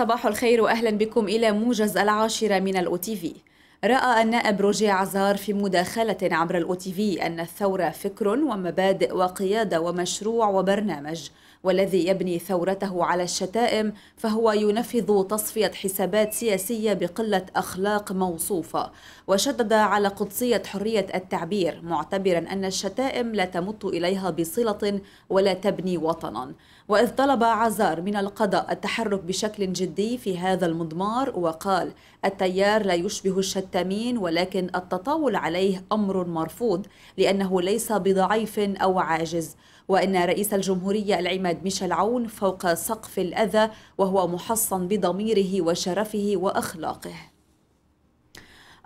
صباح الخير واهلا بكم الى موجز العاشره من الاو تي في رأى النائب روجي عزار في مداخلة عبر الأو تي في أن الثورة فكر ومبادئ وقيادة ومشروع وبرنامج والذي يبني ثورته على الشتائم فهو ينفذ تصفية حسابات سياسية بقلة أخلاق موصوفة وشدد على قدسية حرية التعبير معتبرا أن الشتائم لا تمت إليها بصلة ولا تبني وطنا وإذ طلب عزار من القضاء التحرك بشكل جدي في هذا المضمار وقال التيار لا يشبه الشتائم المتهمين ولكن التطاول عليه أمر مرفوض لأنه ليس بضعيف أو عاجز وأن رئيس الجمهورية العماد ميشيل عون فوق سقف الأذى وهو محصن بضميره وشرفه وأخلاقه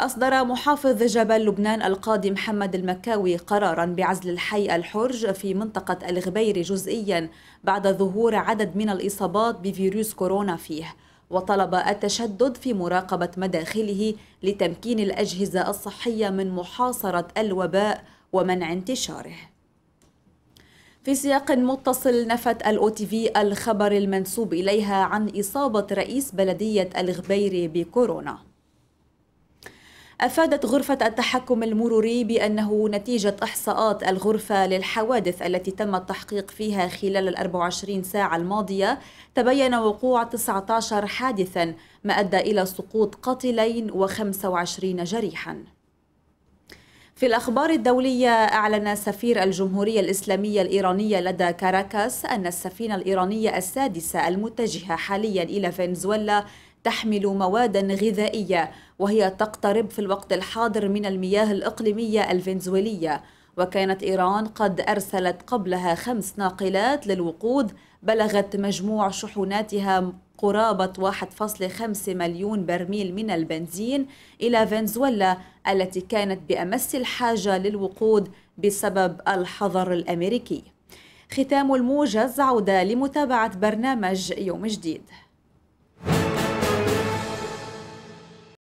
أصدر محافظ جبل لبنان القاضي محمد المكاوي قرارا بعزل الحي الحرج في منطقة الغبير جزئيا بعد ظهور عدد من الإصابات بفيروس كورونا فيه وطلب التشدد في مراقبة مداخله لتمكين الأجهزة الصحية من محاصرة الوباء ومنع انتشاره في سياق متصل نفت الأو تي في الخبر المنسوب إليها عن إصابة رئيس بلدية الغبير بكورونا أفادت غرفة التحكم المروري بأنه نتيجة إحصاءات الغرفة للحوادث التي تم التحقيق فيها خلال ال 24 ساعة الماضية تبين وقوع 19 حادثا ما أدى إلى سقوط قاتلين و25 جريحا في الأخبار الدولية أعلن سفير الجمهورية الإسلامية الإيرانية لدى كاراكاس أن السفينة الإيرانية السادسة المتجهة حاليا إلى فنزويلا تحمل مواد غذائية وهي تقترب في الوقت الحاضر من المياه الإقليمية الفنزويلية وكانت إيران قد أرسلت قبلها خمس ناقلات للوقود بلغت مجموع شحناتها قرابة 1.5 مليون برميل من البنزين إلى فنزويلا التي كانت بأمس الحاجة للوقود بسبب الحظر الأمريكي ختام الموجز عودة لمتابعة برنامج يوم جديد